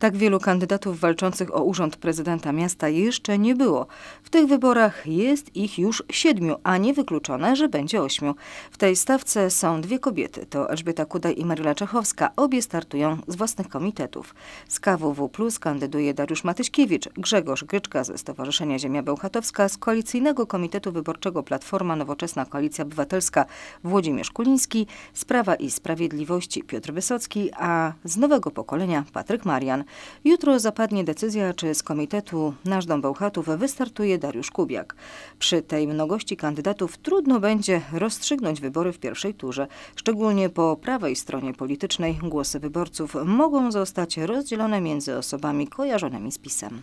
Tak wielu kandydatów walczących o urząd prezydenta miasta jeszcze nie było. W tych wyborach jest ich już siedmiu, a nie wykluczone, że będzie ośmiu. W tej stawce są dwie kobiety, to Elżbieta Kudaj i Maryla Czechowska. Obie startują z własnych komitetów. Z KWW Plus kandyduje Dariusz Matyśkiewicz, Grzegorz Gryczka ze Stowarzyszenia Ziemia Bełchatowska, z Koalicyjnego Komitetu Wyborczego Platforma Nowoczesna Koalicja Obywatelska Włodzimierz Kuliński, Sprawa i Sprawiedliwości Piotr Wysocki, a z Nowego Pokolenia Patryk Marian. Jutro zapadnie decyzja, czy z komitetu Nasz Dom Bełchatów wystartuje Dariusz Kubiak. Przy tej mnogości kandydatów trudno będzie rozstrzygnąć wybory w pierwszej turze. Szczególnie po prawej stronie politycznej głosy wyborców mogą zostać rozdzielone między osobami kojarzonymi z PiSem.